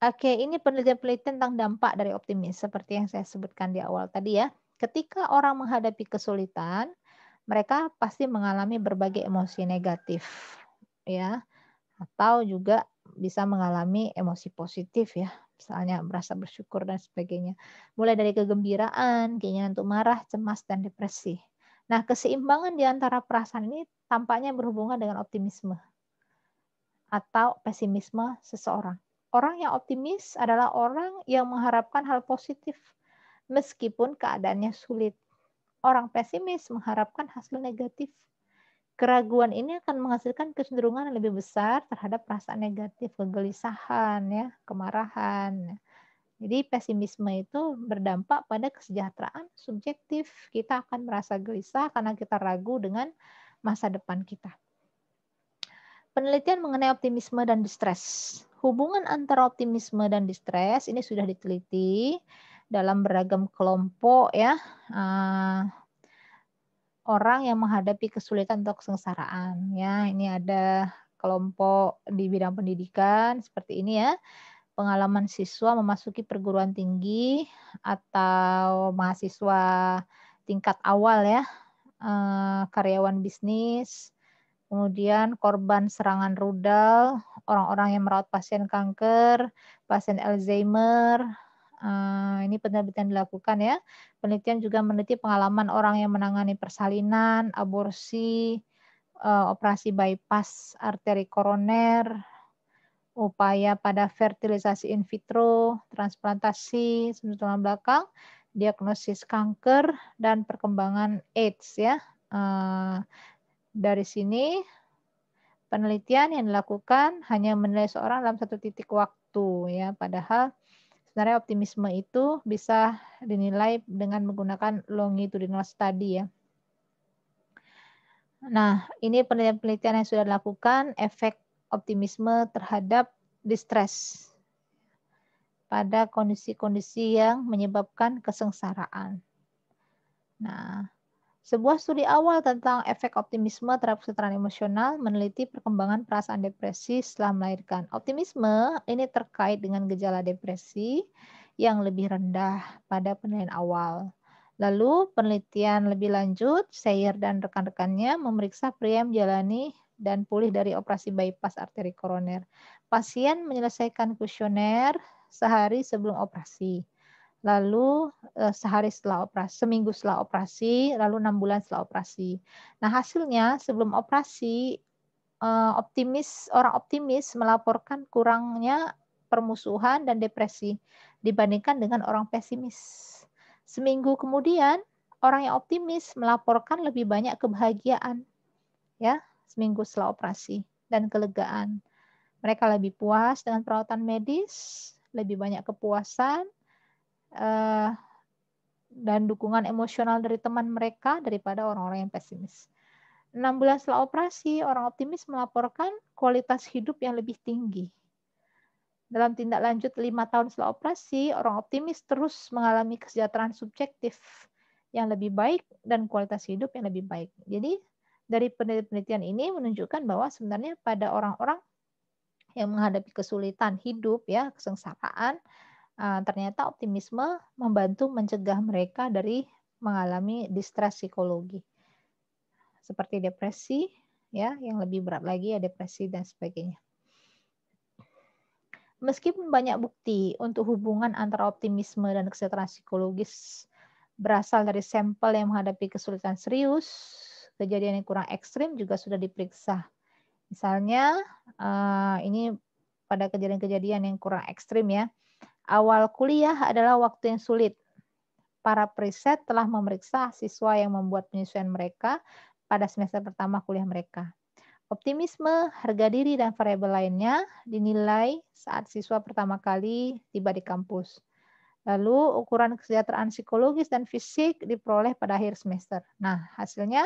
Oke, ini penelitian-penelitian tentang dampak dari optimis seperti yang saya sebutkan di awal tadi ya. Ketika orang menghadapi kesulitan, mereka pasti mengalami berbagai emosi negatif ya atau juga bisa mengalami emosi positif ya. Misalnya merasa bersyukur dan sebagainya. Mulai dari kegembiraan, keinginan untuk marah, cemas dan depresi. Nah, keseimbangan di antara perasaan ini tampaknya berhubungan dengan optimisme atau pesimisme seseorang Orang yang optimis adalah orang yang mengharapkan hal positif meskipun keadaannya sulit. Orang pesimis mengharapkan hasil negatif. Keraguan ini akan menghasilkan kecenderungan yang lebih besar terhadap perasaan negatif, kegelisahan, ya, kemarahan. Jadi pesimisme itu berdampak pada kesejahteraan subjektif. Kita akan merasa gelisah karena kita ragu dengan masa depan kita. Penelitian mengenai optimisme dan distres. Hubungan antara optimisme dan distres ini sudah diteliti dalam beragam kelompok ya. Uh, orang yang menghadapi kesulitan atau kesengsaraan ya. Ini ada kelompok di bidang pendidikan seperti ini ya. Pengalaman siswa memasuki perguruan tinggi atau mahasiswa tingkat awal ya. Ah, karyawan bisnis kemudian korban serangan rudal, orang-orang yang merawat pasien kanker, pasien Alzheimer. Uh, ini penelitian dilakukan ya. Penelitian juga meneliti pengalaman orang yang menangani persalinan, aborsi, uh, operasi bypass arteri koroner, upaya pada fertilisasi in vitro, transplantasi sumsum belakang, diagnosis kanker dan perkembangan AIDS ya. Uh, dari sini, penelitian yang dilakukan hanya menilai seorang dalam satu titik waktu. ya. Padahal sebenarnya optimisme itu bisa dinilai dengan menggunakan longitudinal study. ya. Nah, ini penelitian-penelitian yang sudah dilakukan, efek optimisme terhadap distress pada kondisi-kondisi yang menyebabkan kesengsaraan. Nah, sebuah studi awal tentang efek optimisme terhadap kesejahteraan emosional meneliti perkembangan perasaan depresi setelah melahirkan. Optimisme ini terkait dengan gejala depresi yang lebih rendah pada penilaian awal. Lalu penelitian lebih lanjut, Sayer dan rekan-rekannya memeriksa pria menjalani dan pulih dari operasi bypass arteri koroner. Pasien menyelesaikan kuesioner sehari sebelum operasi lalu eh, sehari setelah operasi, seminggu setelah operasi, lalu enam bulan setelah operasi. Nah hasilnya sebelum operasi eh, optimis orang optimis melaporkan kurangnya permusuhan dan depresi dibandingkan dengan orang pesimis. Seminggu kemudian orang yang optimis melaporkan lebih banyak kebahagiaan ya seminggu setelah operasi dan kelegaan. Mereka lebih puas dengan perawatan medis, lebih banyak kepuasan, uh, dan dukungan emosional dari teman mereka daripada orang-orang yang pesimis. 6 bulan setelah operasi, orang optimis melaporkan kualitas hidup yang lebih tinggi. Dalam tindak lanjut lima tahun setelah operasi, orang optimis terus mengalami kesejahteraan subjektif yang lebih baik dan kualitas hidup yang lebih baik. Jadi dari penelitian ini menunjukkan bahwa sebenarnya pada orang-orang yang menghadapi kesulitan hidup ya kesengsaraan uh, ternyata optimisme membantu mencegah mereka dari mengalami distress psikologi seperti depresi ya yang lebih berat lagi ya depresi dan sebagainya meskipun banyak bukti untuk hubungan antara optimisme dan kesehatan psikologis berasal dari sampel yang menghadapi kesulitan serius kejadian yang kurang ekstrim juga sudah diperiksa misalnya eh, ini pada kejadian-kejadian yang kurang ekstrim ya Awal kuliah adalah waktu yang sulit. Para preset telah memeriksa siswa yang membuat penyesuaian mereka pada semester pertama kuliah mereka. Optimisme, harga diri, dan variabel lainnya dinilai saat siswa pertama kali tiba di kampus. Lalu ukuran kesejahteraan psikologis dan fisik diperoleh pada akhir semester. Nah, hasilnya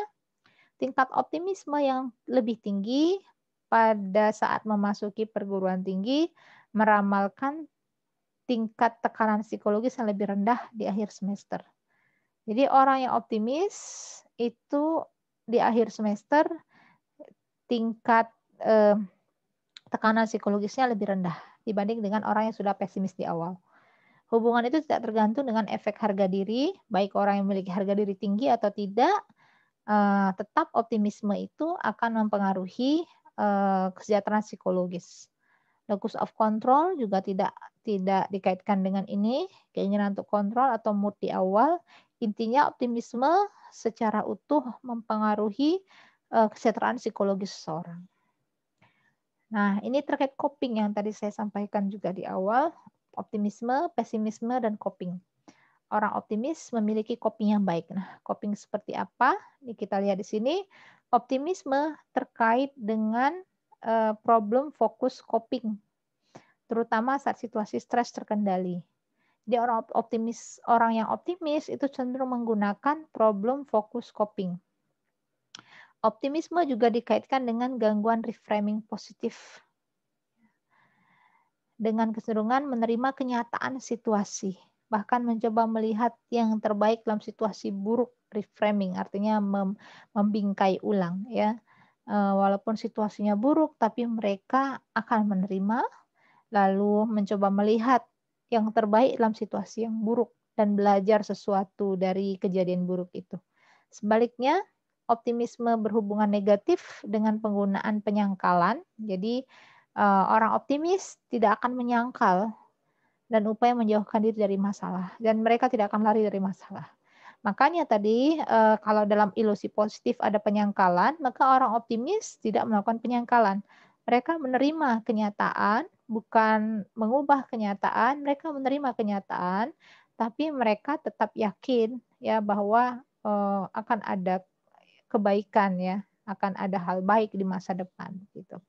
tingkat optimisme yang lebih tinggi pada saat memasuki perguruan tinggi meramalkan tingkat tekanan psikologis yang lebih rendah di akhir semester. Jadi orang yang optimis itu di akhir semester tingkat eh, tekanan psikologisnya lebih rendah dibanding dengan orang yang sudah pesimis di awal. Hubungan itu tidak tergantung dengan efek harga diri, baik orang yang memiliki harga diri tinggi atau tidak, eh, tetap optimisme itu akan mempengaruhi eh, kesejahteraan psikologis. Locus of control juga tidak tidak dikaitkan dengan ini, keinginan untuk kontrol atau mood di awal. Intinya optimisme secara utuh mempengaruhi eh, kesejahteraan psikologis seseorang. Nah, ini terkait coping yang tadi saya sampaikan juga di awal, optimisme, pesimisme, dan coping. Orang optimis memiliki coping yang baik. Nah, coping seperti apa? Ini kita lihat di sini. Optimisme terkait dengan Eh, problem fokus coping, terutama saat situasi stres terkendali. Jadi orang optimis, orang yang optimis itu cenderung menggunakan problem fokus coping. Optimisme juga dikaitkan dengan gangguan reframing positif dengan kecenderungan menerima kenyataan situasi, bahkan mencoba melihat yang terbaik dalam situasi buruk reframing artinya membingkai ulang ya Eh, walaupun situasinya buruk, tapi mereka akan menerima, lalu mencoba melihat yang terbaik dalam situasi yang buruk dan belajar sesuatu dari kejadian buruk itu. Sebaliknya, optimisme berhubungan negatif dengan penggunaan penyangkalan. Jadi, eh, orang optimis tidak akan menyangkal dan upaya menjauhkan diri dari masalah, dan mereka tidak akan lari dari masalah. Makanya tadi eh, kalau dalam ilusi positif ada penyangkalan, maka orang optimis tidak melakukan penyangkalan. Mereka menerima kenyataan, bukan mengubah kenyataan, mereka menerima kenyataan, tapi mereka tetap yakin ya bahwa eh, akan ada kebaikan ya, akan ada hal baik di masa depan gitu.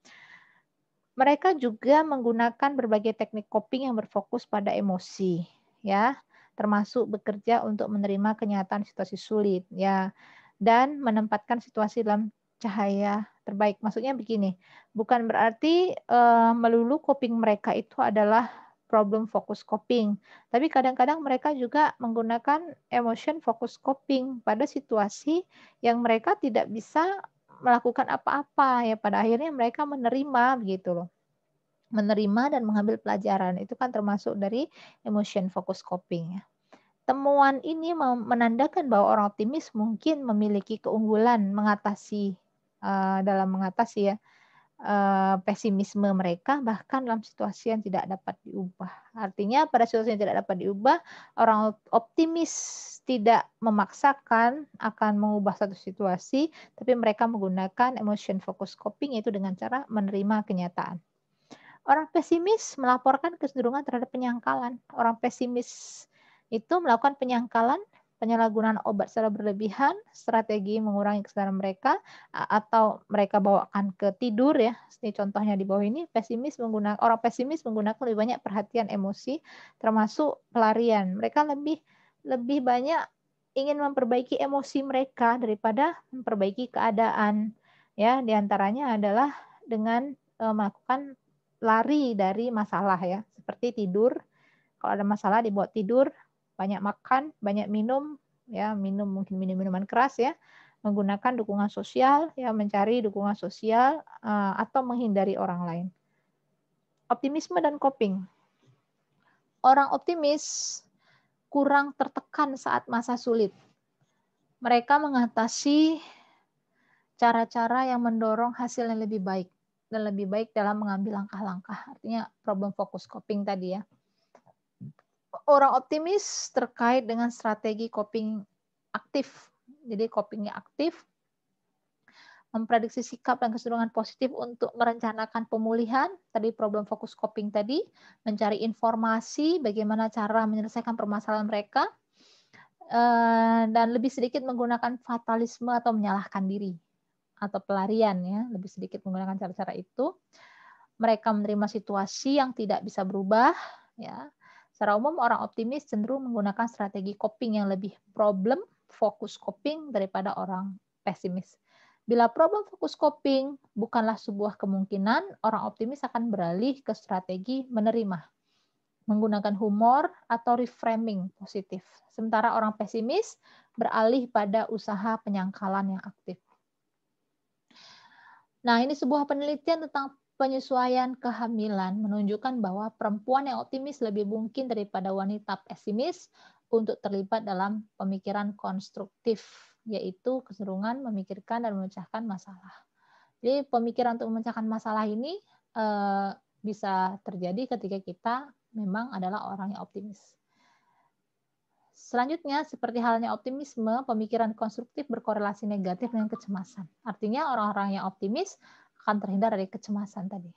Mereka juga menggunakan berbagai teknik coping yang berfokus pada emosi ya termasuk bekerja untuk menerima kenyataan situasi sulit ya dan menempatkan situasi dalam cahaya terbaik. Maksudnya begini, bukan berarti uh, melulu coping mereka itu adalah problem fokus coping, tapi kadang-kadang mereka juga menggunakan emotion fokus coping pada situasi yang mereka tidak bisa melakukan apa-apa ya pada akhirnya mereka menerima begitu loh menerima dan mengambil pelajaran itu kan termasuk dari emotion fokus coping ya. Temuan ini menandakan bahwa orang optimis mungkin memiliki keunggulan mengatasi eh, dalam mengatasi ya eh, pesimisme mereka bahkan dalam situasi yang tidak dapat diubah. Artinya pada situasi yang tidak dapat diubah, orang optimis tidak memaksakan akan mengubah satu situasi, tapi mereka menggunakan emotion focus coping yaitu dengan cara menerima kenyataan. Orang pesimis melaporkan kecenderungan terhadap penyangkalan. Orang pesimis itu melakukan penyangkalan, penyalahgunaan obat secara berlebihan, strategi mengurangi kesadaran mereka, atau mereka bawakan ke tidur ya. Ini contohnya di bawah ini, pesimis menggunakan orang pesimis menggunakan lebih banyak perhatian emosi, termasuk pelarian. Mereka lebih lebih banyak ingin memperbaiki emosi mereka daripada memperbaiki keadaan. Ya, diantaranya adalah dengan e, melakukan lari dari masalah ya, seperti tidur. Kalau ada masalah dibuat tidur, banyak makan, banyak minum, ya minum mungkin minum minuman keras ya, menggunakan dukungan sosial, ya mencari dukungan sosial eh, atau menghindari orang lain. Optimisme dan coping. Orang optimis kurang tertekan saat masa sulit. Mereka mengatasi cara-cara yang mendorong hasil yang lebih baik dan lebih baik dalam mengambil langkah-langkah. Artinya problem fokus coping tadi ya orang optimis terkait dengan strategi coping aktif. Jadi copingnya aktif, memprediksi sikap dan kecenderungan positif untuk merencanakan pemulihan, tadi problem fokus coping tadi, mencari informasi bagaimana cara menyelesaikan permasalahan mereka, eh, dan lebih sedikit menggunakan fatalisme atau menyalahkan diri atau pelarian ya, lebih sedikit menggunakan cara-cara itu. Mereka menerima situasi yang tidak bisa berubah ya, Secara umum, orang optimis cenderung menggunakan strategi coping yang lebih problem fokus coping daripada orang pesimis. Bila problem fokus coping bukanlah sebuah kemungkinan, orang optimis akan beralih ke strategi menerima, menggunakan humor atau reframing positif. Sementara orang pesimis beralih pada usaha penyangkalan yang aktif. Nah, ini sebuah penelitian tentang penyesuaian kehamilan menunjukkan bahwa perempuan yang optimis lebih mungkin daripada wanita pesimis untuk terlibat dalam pemikiran konstruktif, yaitu kecenderungan memikirkan dan memecahkan masalah. Jadi pemikiran untuk memecahkan masalah ini eh, bisa terjadi ketika kita memang adalah orang yang optimis. Selanjutnya, seperti halnya optimisme, pemikiran konstruktif berkorelasi negatif dengan kecemasan. Artinya, orang-orang yang optimis akan terhindar dari kecemasan tadi.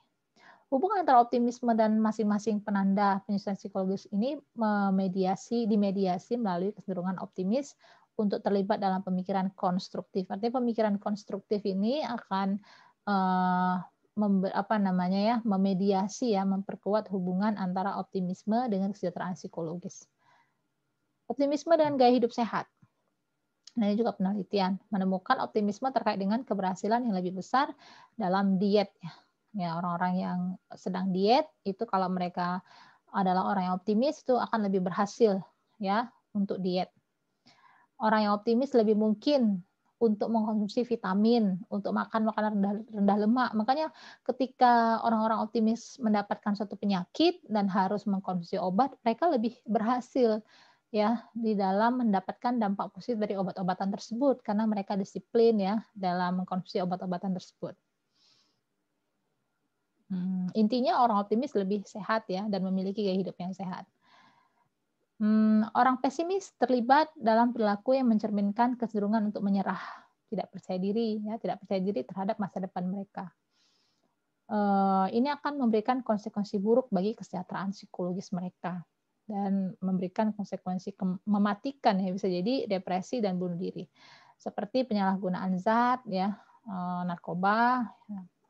Hubungan antara optimisme dan masing-masing penanda penyesuaian psikologis ini memediasi, dimediasi melalui kecenderungan optimis untuk terlibat dalam pemikiran konstruktif. Artinya pemikiran konstruktif ini akan uh, eh, member, apa namanya ya, memediasi ya, memperkuat hubungan antara optimisme dengan kesejahteraan psikologis. Optimisme dan gaya hidup sehat ini juga penelitian menemukan optimisme terkait dengan keberhasilan yang lebih besar dalam diet ya orang-orang yang sedang diet itu kalau mereka adalah orang yang optimis itu akan lebih berhasil ya untuk diet orang yang optimis lebih mungkin untuk mengkonsumsi vitamin, untuk makan makanan rendah, rendah lemak. Makanya ketika orang-orang optimis mendapatkan suatu penyakit dan harus mengkonsumsi obat, mereka lebih berhasil ya di dalam mendapatkan dampak positif dari obat-obatan tersebut karena mereka disiplin ya dalam mengkonsumsi obat-obatan tersebut. Hmm, intinya orang optimis lebih sehat ya dan memiliki gaya hidup yang sehat. Hmm, orang pesimis terlibat dalam perilaku yang mencerminkan kecenderungan untuk menyerah, tidak percaya diri ya, tidak percaya diri terhadap masa depan mereka. Uh, ini akan memberikan konsekuensi buruk bagi kesejahteraan psikologis mereka dan memberikan konsekuensi mematikan ya bisa jadi depresi dan bunuh diri seperti penyalahgunaan zat ya eh, narkoba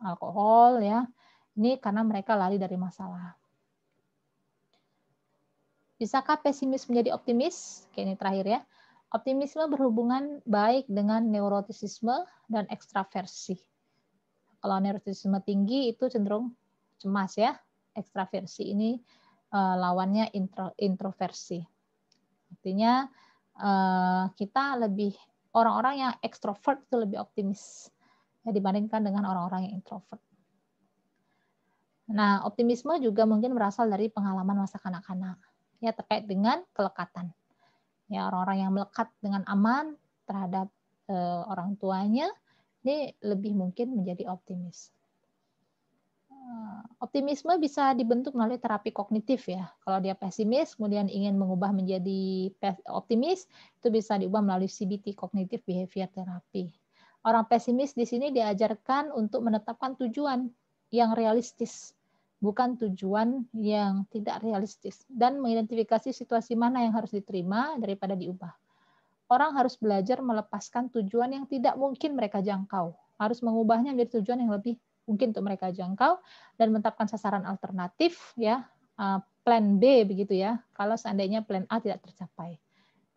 alkohol ya ini karena mereka lari dari masalah bisakah pesimis menjadi optimis Oke, ini terakhir ya optimisme berhubungan baik dengan neurotisisme dan ekstraversi kalau neurotisisme tinggi itu cenderung cemas ya ekstraversi ini Eh, lawannya intro, introversi. Artinya eh, kita lebih orang-orang yang ekstrovert itu lebih optimis ya, dibandingkan dengan orang-orang yang introvert. Nah, optimisme juga mungkin berasal dari pengalaman masa kanak-kanak ya terkait dengan kelekatan. Ya, orang-orang yang melekat dengan aman terhadap uh, orang tuanya ini lebih mungkin menjadi optimis. Eh, optimisme bisa dibentuk melalui terapi kognitif ya. Kalau dia pesimis, kemudian ingin mengubah menjadi optimis, itu bisa diubah melalui CBT, kognitif Behavior Therapy. Orang pesimis di sini diajarkan untuk menetapkan tujuan yang realistis, bukan tujuan yang tidak realistis, dan mengidentifikasi situasi mana yang harus diterima daripada diubah. Orang harus belajar melepaskan tujuan yang tidak mungkin mereka jangkau, harus mengubahnya menjadi tujuan yang lebih mungkin untuk mereka jangkau dan menetapkan sasaran alternatif ya eh, plan B begitu ya kalau seandainya plan A tidak tercapai.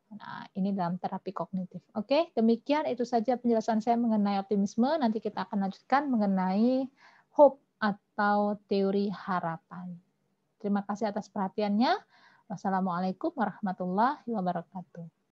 Nah, ini dalam terapi kognitif. Oke, demikian itu saja penjelasan saya mengenai optimisme. Nanti kita akan lanjutkan mengenai hope atau teori harapan. Terima kasih atas perhatiannya. Wassalamualaikum warahmatullahi wabarakatuh.